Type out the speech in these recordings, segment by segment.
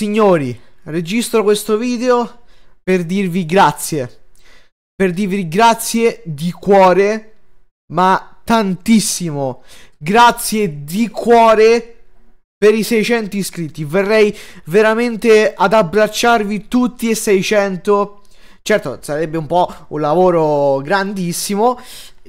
Signori, registro questo video per dirvi grazie. Per dirvi grazie di cuore, ma tantissimo. Grazie di cuore per i 600 iscritti. Verrei veramente ad abbracciarvi tutti e 600. Certo, sarebbe un po' un lavoro grandissimo.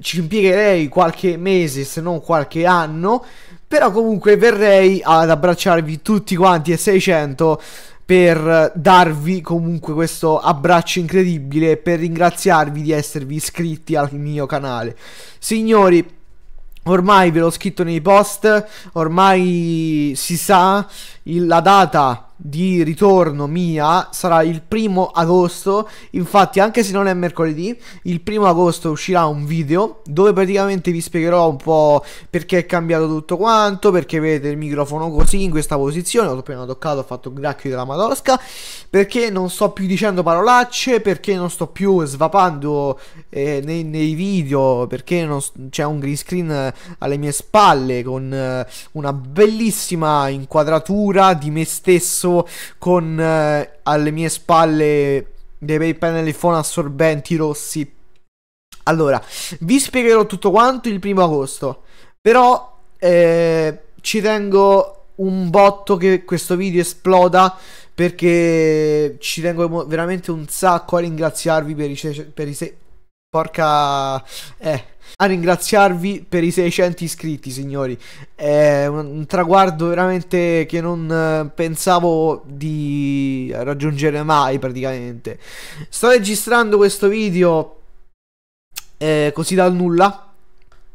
Ci impiegherei qualche mese, se non qualche anno. Però comunque verrei ad abbracciarvi tutti quanti e 600 per darvi comunque questo abbraccio incredibile per ringraziarvi di esservi iscritti al mio canale. Signori, ormai ve l'ho scritto nei post, ormai si sa la data di ritorno mia sarà il primo agosto. Infatti, anche se non è mercoledì, il primo agosto uscirà un video dove praticamente vi spiegherò un po' perché è cambiato tutto quanto. Perché vedete il microfono così in questa posizione. Ho appena toccato, ho fatto un gracchio della madosca. Perché non sto più dicendo parolacce. Perché non sto più svapando eh, nei, nei, video. Perché c'è un green screen alle mie spalle con eh, una bellissima inquadratura di me stesso adesso con eh, alle mie spalle dei bei pennelli phone assorbenti rossi. Allora, vi spiegherò tutto quanto il primo agosto, però eh, ci tengo un botto che questo video esploda perché ci tengo veramente un sacco a ringraziarvi per i, per i Porca... Eh. A ringraziarvi per i 600 iscritti, signori. È un, un traguardo veramente che non eh, pensavo di raggiungere mai, praticamente. Sto registrando questo video eh, così dal nulla.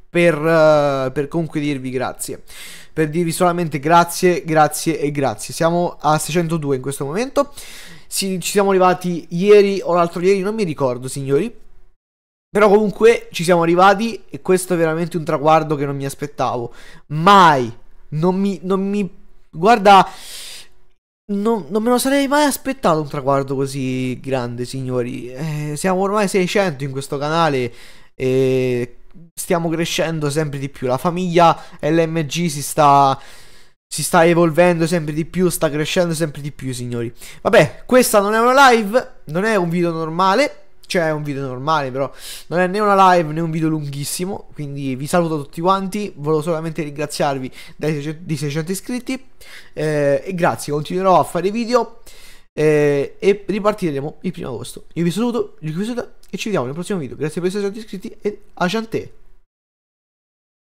Per, eh, per comunque dirvi grazie. Per dirvi solamente grazie, grazie e grazie. Siamo a 602 in questo momento. Sì, ci siamo arrivati ieri o l'altro ieri, non mi ricordo, signori però comunque ci siamo arrivati e questo è veramente un traguardo che non mi aspettavo. Mai. Non mi... Non mi guarda... Non, non, me lo sarei mai aspettato un traguardo così grande, signori. Eh, siamo ormai 600 in questo canale e stiamo crescendo sempre di più. La famiglia LMG si sta, si sta evolvendo sempre di più, sta crescendo sempre di più, signori. Vabbè, questa non è una live, non è un video normale cioè è un video normale, però non è né una live né un video lunghissimo, quindi vi saluto tutti quanti, volevo solamente ringraziarvi dai 600, di 600 iscritti eh, e grazie, continuerò a fare video eh, e ripartiremo il primo agosto. Io vi saluto, vi saluto e ci vediamo nel prossimo video, grazie per essere stati iscritti e a ciao